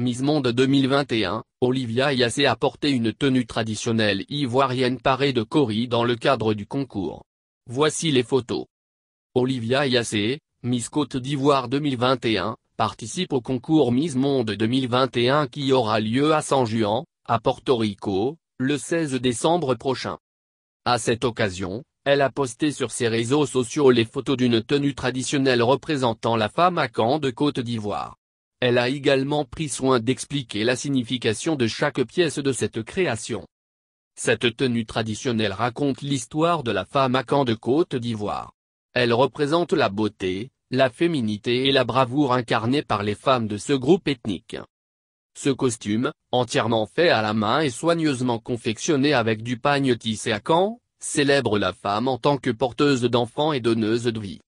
Miss Monde 2021, Olivia Yassé a porté une tenue traditionnelle ivoirienne parée de Cori dans le cadre du concours. Voici les photos. Olivia Yassé, Miss Côte d'Ivoire 2021, participe au concours Miss Monde 2021 qui aura lieu à San Juan, à Porto Rico, le 16 décembre prochain. À cette occasion, elle a posté sur ses réseaux sociaux les photos d'une tenue traditionnelle représentant la femme à camp de Côte d'Ivoire. Elle a également pris soin d'expliquer la signification de chaque pièce de cette création. Cette tenue traditionnelle raconte l'histoire de la femme à Caen de Côte d'Ivoire. Elle représente la beauté, la féminité et la bravoure incarnée par les femmes de ce groupe ethnique. Ce costume, entièrement fait à la main et soigneusement confectionné avec du pagne tissé à Caen, célèbre la femme en tant que porteuse d'enfants et donneuse de vie.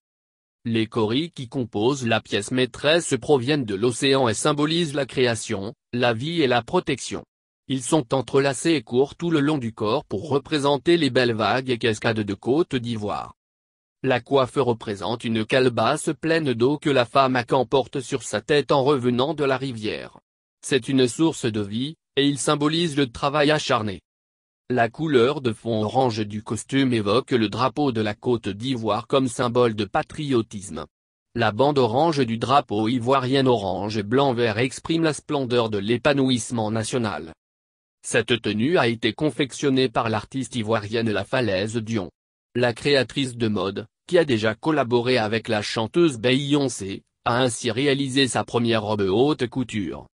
Les coris qui composent la pièce maîtresse proviennent de l'océan et symbolisent la création, la vie et la protection. Ils sont entrelacés et courent tout le long du corps pour représenter les belles vagues et cascades de Côte d'Ivoire. La coiffe représente une calebasse pleine d'eau que la femme porte sur sa tête en revenant de la rivière. C'est une source de vie, et il symbolise le travail acharné. La couleur de fond orange du costume évoque le drapeau de la Côte d'Ivoire comme symbole de patriotisme. La bande orange du drapeau ivoirien orange blanc vert exprime la splendeur de l'épanouissement national. Cette tenue a été confectionnée par l'artiste ivoirienne La Falaise Dion. La créatrice de mode, qui a déjà collaboré avec la chanteuse Beyoncé, a ainsi réalisé sa première robe haute couture.